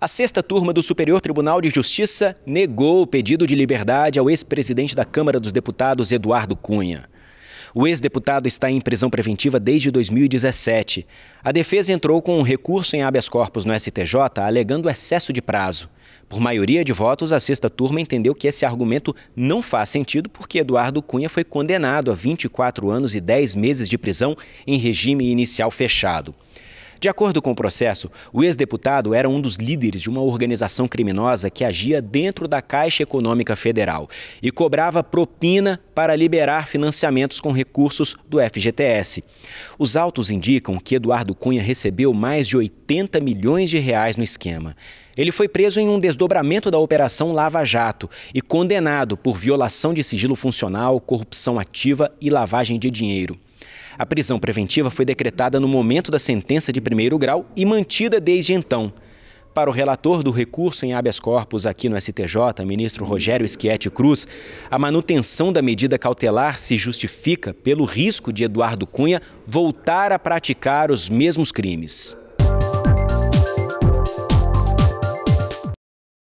A sexta turma do Superior Tribunal de Justiça negou o pedido de liberdade ao ex-presidente da Câmara dos Deputados, Eduardo Cunha. O ex-deputado está em prisão preventiva desde 2017. A defesa entrou com um recurso em habeas corpus no STJ, alegando excesso de prazo. Por maioria de votos, a sexta turma entendeu que esse argumento não faz sentido porque Eduardo Cunha foi condenado a 24 anos e 10 meses de prisão em regime inicial fechado. De acordo com o processo, o ex-deputado era um dos líderes de uma organização criminosa que agia dentro da Caixa Econômica Federal e cobrava propina para liberar financiamentos com recursos do FGTS. Os autos indicam que Eduardo Cunha recebeu mais de 80 milhões de reais no esquema. Ele foi preso em um desdobramento da Operação Lava Jato e condenado por violação de sigilo funcional, corrupção ativa e lavagem de dinheiro. A prisão preventiva foi decretada no momento da sentença de primeiro grau e mantida desde então. Para o relator do recurso em habeas corpus aqui no STJ, ministro Rogério Schietti Cruz, a manutenção da medida cautelar se justifica pelo risco de Eduardo Cunha voltar a praticar os mesmos crimes.